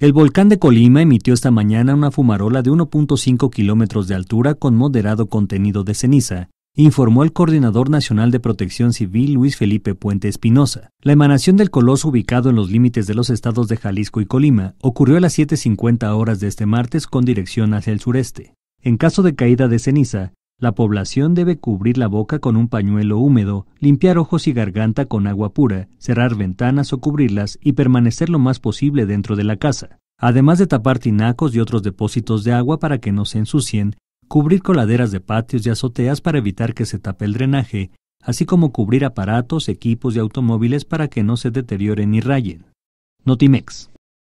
El volcán de Colima emitió esta mañana una fumarola de 1.5 kilómetros de altura con moderado contenido de ceniza, informó el Coordinador Nacional de Protección Civil Luis Felipe Puente Espinosa. La emanación del coloso ubicado en los límites de los estados de Jalisco y Colima ocurrió a las 7.50 horas de este martes con dirección hacia el sureste. En caso de caída de ceniza, la población debe cubrir la boca con un pañuelo húmedo, limpiar ojos y garganta con agua pura, cerrar ventanas o cubrirlas y permanecer lo más posible dentro de la casa. Además de tapar tinacos y otros depósitos de agua para que no se ensucien, cubrir coladeras de patios y azoteas para evitar que se tape el drenaje, así como cubrir aparatos, equipos y automóviles para que no se deterioren ni rayen. Notimex.